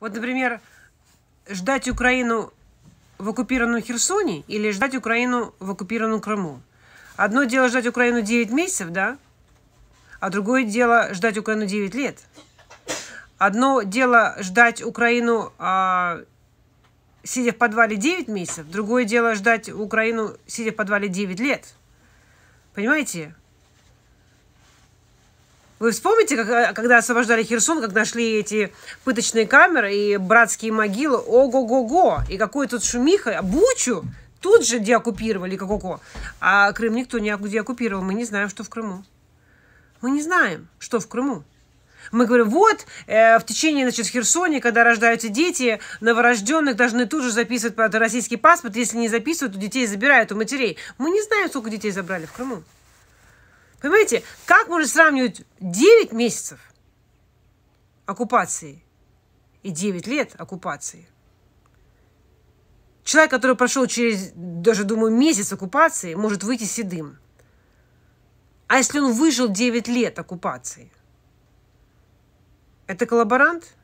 Вот, например, ждать Украину в оккупированном Херсоне или ждать Украину в оккупированном Крыму. Одно дело ждать Украину 9 месяцев, да, а другое дело ждать Украину 9 лет. Одно дело ждать Украину, а, сидя в подвале 9 месяцев, другое дело ждать Украину, сидя в подвале 9 лет. Понимаете? Вы вспомните, как, а, когда освобождали Херсон, как нашли эти пыточные камеры и братские могилы? Ого-го-го! И какой тут шумиха! Бучу! Тут же деоккупировали, как око. А Крым никто не деоккупировал. Мы не знаем, что в Крыму. Мы не знаем, что в Крыму. Мы говорим, вот, э, в течение, значит, в Херсоне, когда рождаются дети, новорожденных должны тут же записывать под российский паспорт. Если не записывают, то детей забирают у матерей. Мы не знаем, сколько детей забрали в Крыму. Понимаете, как можно сравнивать 9 месяцев оккупации и 9 лет оккупации? Человек, который прошел через, даже, думаю, месяц оккупации, может выйти седым. А если он выжил 9 лет оккупации? Это коллаборант?